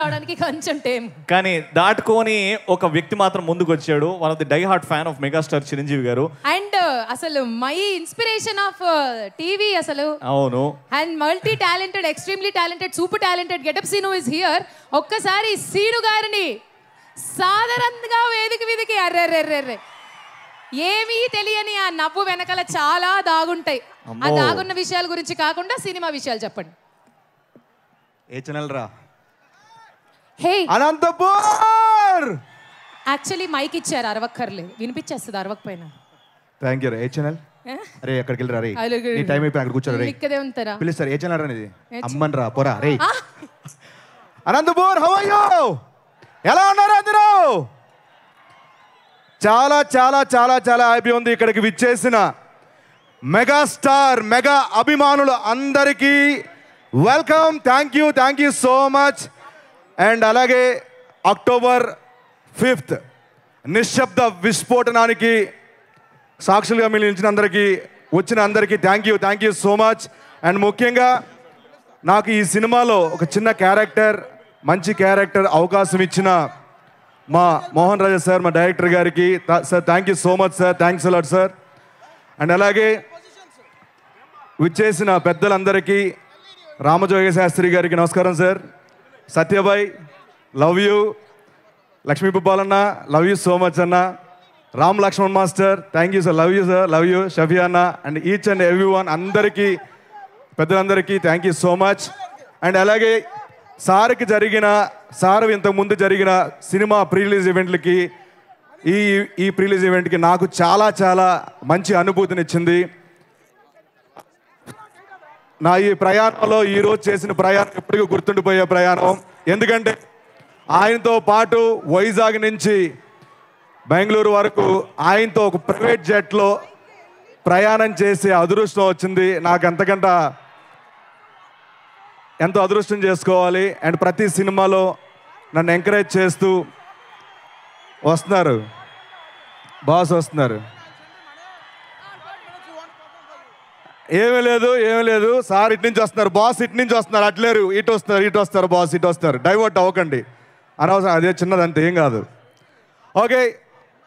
రావడానికి కొంచెం టైం కానీ దాటుకొని ఒక వ్యక్తి మాత్రం ముందుకు వచ్చాడు one of the die hard fan of megastar Chiranjeevi garu and uh, అసలు my inspiration of uh, TV అసలు అవును and multi talented extremely talented super talented getup Seenu is here ఒక్కసారి సీను గారిని సాధారణంగా వేదిక వీధికి అర్రెర్రెర్రెర్రె ఏమీ తెలియని ఆ నవ్వు వెనకాల చాలా దాగుంటాయి ఆ దాగున్న విషయాల గురించి కాకుండా సినిమా విషయాలు చెప్పండి ఏ ఛానల్ రా హే అనంతపూర్ యాక్చువల్లీ మైక్ ఇచ్చారు అరవక్కర్లే వినిపించేస్తుంది పైన థ్యాంక్ యూ ఏ ఛానల్ అరే ఎక్కడికి వెళ్ళరా రే నీ టైం అయిపోయి అక్కడ కూర్చోరా రే ఇక్కడే ఉంటారా పిలుస్తారు ఏ ఛానల్ రా అనేది అమ్మన్ రా పోరా రే అనంతపూర్ హౌ ఆర్ యు ఎలా ఉన్నారు అందరూ చాలా చాలా చాలా చాలా హ్యాపీ ఉంది ఇక్కడికి విచ్చేసిన మెగాస్టార్ మెగా అభిమానులు అందరికీ welcome thank you thank you so much and అలాగే అక్టోబర్ ఫిఫ్త్ నిశ్శబ్ద విస్ఫోటనానికి సాక్షులుగా మిగిలించిన అందరికీ వచ్చిన అందరికీ thank you thank you so much and ముఖ్యంగా నాకు ఈ సినిమాలో ఒక చిన్న క్యారెక్టర్ మంచి క్యారెక్టర్ అవకాశం ఇచ్చిన మా మోహన్ రాజా సార్ మా డైరెక్టర్ గారికి sir thank you so much sir thanks a lot sir and అలాగే విచ్చేసిన పెద్దలందరికీ రామజోగ శాస్త్రి గారికి నమస్కారం sir Satyabhai love you Lakshmi బుబ్బాలన్న లవ్ యూ సో మచ్ అన్న Ram Lakshman master thank you sir love you sir love you Shafi అన్న and each and every one అందరికీ పెద్దలందరికీ thank you so much and అలాగే సార్కి జరిగిన సార్ ఇంతకుముందు జరిగిన సినిమా ప్రీలీజ్ ఈవెంట్లకి ఈ ఈ ప్రీలీజ్ ఈవెంట్కి నాకు చాలా చాలా మంచి అనుభూతినిచ్చింది నా ఈ ప్రయాణంలో ఈరోజు చేసిన ప్రయాణం ఎప్పటికీ గుర్తుండిపోయే ప్రయాణం ఎందుకంటే ఆయనతో పాటు వైజాగ్ నుంచి బెంగళూరు వరకు ఆయనతో ఒక ప్రైవేట్ జెట్లో ప్రయాణం చేసే అదృష్టం వచ్చింది నాకు ఎంతకంట ఎంతో అదృష్టం చేసుకోవాలి అండ్ ప్రతి సినిమాలో నన్ను ఎంకరేజ్ చేస్తూ వస్తున్నారు బాస్ వస్తున్నారు ఏమీ లేదు ఏమీ లేదు సార్ ఇటు నుంచి వస్తున్నారు బాస్ ఇటు నుంచి వస్తున్నారు అట్లేరు ఇటు వస్తారు ఇటు వస్తారు బాస్ ఇటు వస్తారు డైవర్ట్ అవ్వకండి అనవసరం అదే చిన్నది అంతే ఏం కాదు okay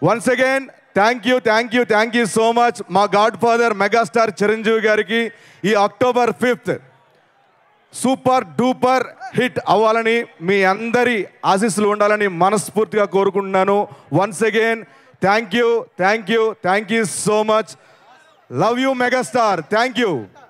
once again thank you thank you thank you so much మా గాడ్ ఫాదర్ మెగాస్టార్ చిరంజీవి గారికి ఈ October fifth super duper hit అవ్వాలని మీ అందరి ఆశీస్సులు ఉండాలని మనస్ఫూర్తిగా కోరుకుంటున్నాను once again thank you thank you thank you so much Love you, megastar. Thank you.